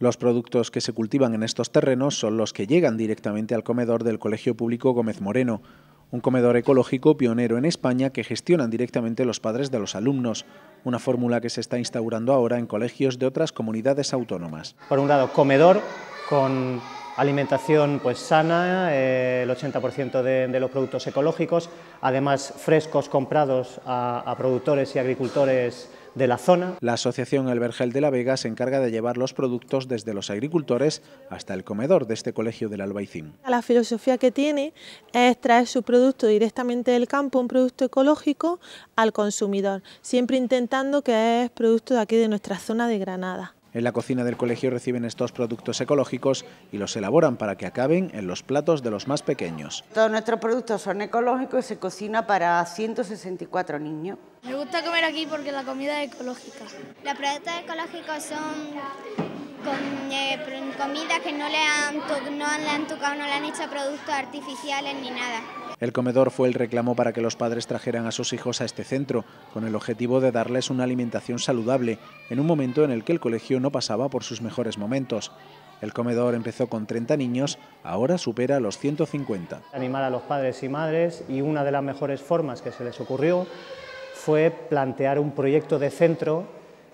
Los productos que se cultivan en estos terrenos son los que llegan directamente al comedor del Colegio Público Gómez Moreno, un comedor ecológico pionero en España que gestionan directamente los padres de los alumnos, una fórmula que se está instaurando ahora en colegios de otras comunidades autónomas. Por un lado, comedor con Alimentación pues, sana, eh, el 80% de, los productos ecológicos, además frescos comprados a, productores y agricultores de la zona. La Asociación El Vergel de la Vega se encarga de llevar los productos desde los agricultores hasta el comedor de este colegio del Albaicín. La filosofía que tiene es traer su producto directamente del campo, un producto ecológico, al consumidor, siempre intentando que es producto de aquí de nuestra zona de Granada. En la cocina del colegio reciben estos productos ecológicos y los elaboran para que acaben en los platos de los más pequeños. Todos nuestros productos son ecológicos y se cocina para 164 niños. Me gusta comer aquí porque la comida es ecológica. Los productos ecológicos son eh, comidas que no le han tocado, no le han hecho productos artificiales ni nada. El comedor fue el reclamo para que los padres trajeran a sus hijos a este centro, con el objetivo de darles una alimentación saludable, en un momento en el que el colegio no pasaba por sus mejores momentos. El comedor empezó con 30 niños, ahora supera los 150. Animar a los padres y madres y una de las mejores formas que se les ocurrió fue plantear un proyecto de centro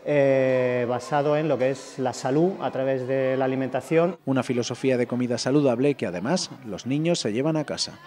eh, basado en lo que es la salud a través de la alimentación. Una filosofía de comida saludable que además los niños se llevan a casa.